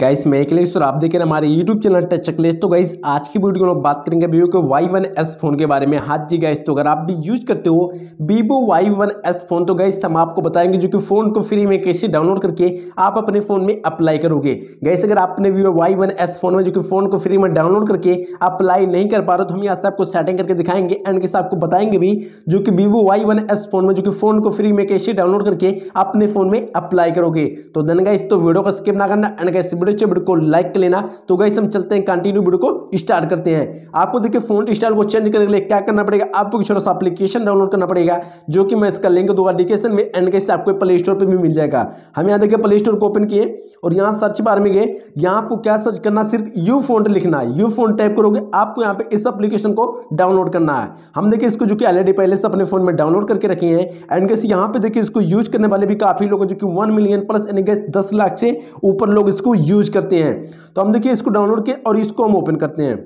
guys मैं अखिलेश और आप देख रहे हैं हमारे यूट्यूब चैनल टच अखिलेश तो गाइस आज की वीडियो में बात करेंगे वीवो के वाई वन एस फोन के बारे में हाथ जी गाइस तो अगर आप भी यूज करते हो Vivo Y one S phone तो गाइस हम आपको बताएंगे जो कि फोन को फ्री में कैसे डाउनलोड करके आप अपने फोन में अप्लाई करोगे गाइस अगर आपने Vivo Y one S phone में जो कि फोन को फ्री में डाउनलोड करके अप्लाई नहीं कर पा रहे तो हम यहाँ से आपको सेटिंग करके दिखाएंगे एंड कैसे आपको बताएंगे भी जो कि Vivo Y one S phone में जो कि फोन को फ्री में कैसे डाउनलोड करके अपने फोन में अप्लाई करोगे तो देन गाइस तो वीडियो का स्किप ना करना एंड वीडियो अच्छे वीडियो को लाइक कर लेना तो गाइस हम चलते हैं कंटिन्यू वीडियो को स्टार्ट करते हैं आपको देखिए फोन स्टाइल को चेंज करने के लिए क्या करना पड़ेगा आपको एक छोटा सा अपलीकेशन डाउनलोड करना पड़ेगा जो कि मैं इसका लिंक दूंगा डिस्क्रिप्शन में एंड कैसे आपको प्ले स्टोर पर भी मिल जाएगा हम यहाँ देखिए प्ले स्टोर को ओपन किए और यहाँ सर्च बार में गए यहाँ आपको क्या सर्च करना सिर्फ यू फोन लिखना है यू फोन टाइप करोगे आपको यहाँ पे इस एप्लीकेशन को डाउनलोड करना है हम देखिए इसको जो कि ऑलरेडी पहले से अपने फोन में डाउनलोड करके रखे हैं एंड कैसे यहाँ पे देखिए इसको यूज करने वाले भी काफी लोग जो कि वन मिलियन प्लस यानी कैसे दस लाख से ऊपर लोग इसको यूज करते हैं तो हम देखिए इसको डाउनलोड किए और इसको हम ओपन करते हैं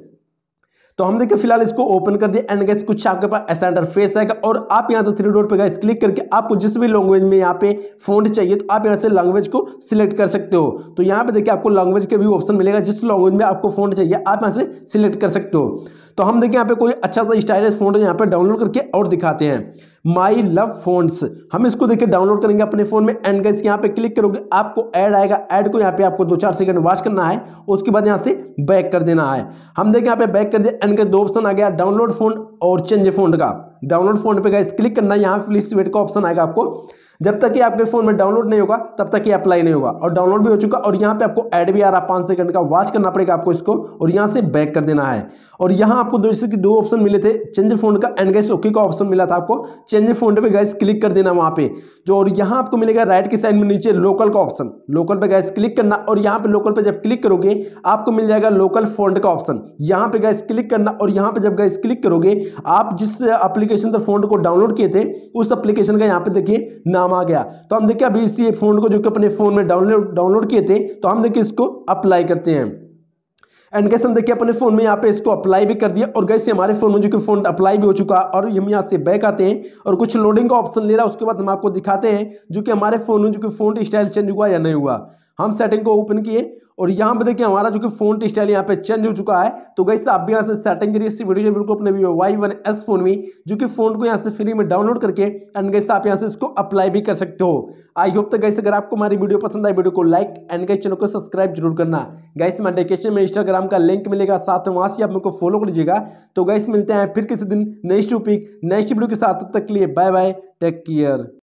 तो हम देखिए फिलहाल इसको ओपन कर दिया एंड गैस कुछ आपके पास ऐसा इंटरफेस आएगा और आप यहां से थ्री डॉट पे गैस क्लिक करके आपको जिस भी लैंग्वेज में यहां पे फोन चाहिए तो आप यहां से लैंग्वेज को सिलेक्ट कर सकते हो तो यहां पे देखिए आपको लैंग्वेज के भी ऑप्शन मिलेगा जिस लैंग्वेज में आपको फोन चाहिए आप यहाँ से सिलेक्ट कर सकते हो तो हम देखिए यहाँ पे कोई अच्छा सा स्टाइलिश फोन यहाँ पे डाउनलोड करके और दिखाते हैं माई लव फोन्स हम इसको देखिए डाउनलोड करेंगे अपने फोन में एंड गाइस यहाँ पे क्लिक करोगे आपको ऐड आएगा ऐड को यहाँ पे आपको दो चार सेकंड वॉच करना है उसके बाद यहाँ से बैक कर देना है हम देखें यहाँ पे बैक कर दिया एंड दो ऑप्शन आ गया डाउनलोड फोन और चेंज फोन का डाउनलोड फोन पे गाइस क्लिक करना है यहाँ फ्लिस वेट का ऑप्शन आएगा आपको जब तक कि आपके फ़ोन में डाउनलोड नहीं होगा तब तक ये अप्लाई नहीं होगा और डाउनलोड भी हो चुका और यहाँ पे आपको ऐड भी आ रहा पाँच सेकंड का वॉच करना पड़ेगा आपको इसको और यहाँ से बैक कर देना है और यहाँ आपको जैसे कि दो ऑप्शन मिले थे चेंज फोन का एंड गैस ओके का ऑप्शन मिला था आपको चेंज फोन पर गैस क्लिक कर देना वहाँ पे जो और यहाँ आपको मिलेगा राइट के साइड में नीचे लोकल का ऑप्शन लोकल पर गैस क्लिक करना और यहाँ पर लोकल पर जब क्लिक करोगे आपको मिल जाएगा लोकल फोन का ऑप्शन यहाँ पे गैस क्लिक करना और यहाँ पर जब गैस क्लिक करोगे आप जिस अप्लीकेशन से फोन को डाउनलोड किए थे उस एप्लीकेशन का यहाँ पे देखिए नाम नाम आ गया तो हम देखिए अभी इसी फोन को जो कि अपने फ़ोन में डाउनलोड डाउनलोड किए थे तो हम देखिए इसको अप्लाई करते हैं एंड कैसे हम देखिए अपने फ़ोन में यहाँ पे इसको अप्लाई भी कर दिया और कैसे हमारे फ़ोन में जो कि फ़ोन अप्लाई भी हो चुका है और हम यहाँ से बैक आते हैं और कुछ लोडिंग का ऑप्शन ले रहा है उसके बाद हम आपको दिखाते हैं जो कि हमारे फ़ोन में जो कि फ़ोन स्टाइल चेंज हुआ या नहीं हुआ हम सेटिंग को ओपन किए और यहाँ पर देखिए हमारा जो कि फोन स्टाइल यहाँ पे चेंज हो चुका है तो गैस आप भी यहाँ से सेटिंग जरिए इसी वीडियो बिल्कुल अपने Vivo Y one S phone में जो कि फोन को यहाँ से फ्री में डाउनलोड करके एंड गैस आप यहाँ से इसको अप्लाई भी कर सकते हो आई होप तो गैस अगर आपको हमारी वीडियो पसंद आए वीडियो को लाइक एंड गैस चैनल को सब्सक्राइब जरूर करना गैस मैं डेकेशन में इंस्टाग्राम का लिंक मिलेगा साथ में वहाँ से आप मेरे फॉलो कर लीजिएगा तो गैस मिलते हैं फिर किसी दिन नेक्स्ट टॉपिक नेक्स्ट वीडियो के साथ तब तक के लिए बाय बाय टेक केयर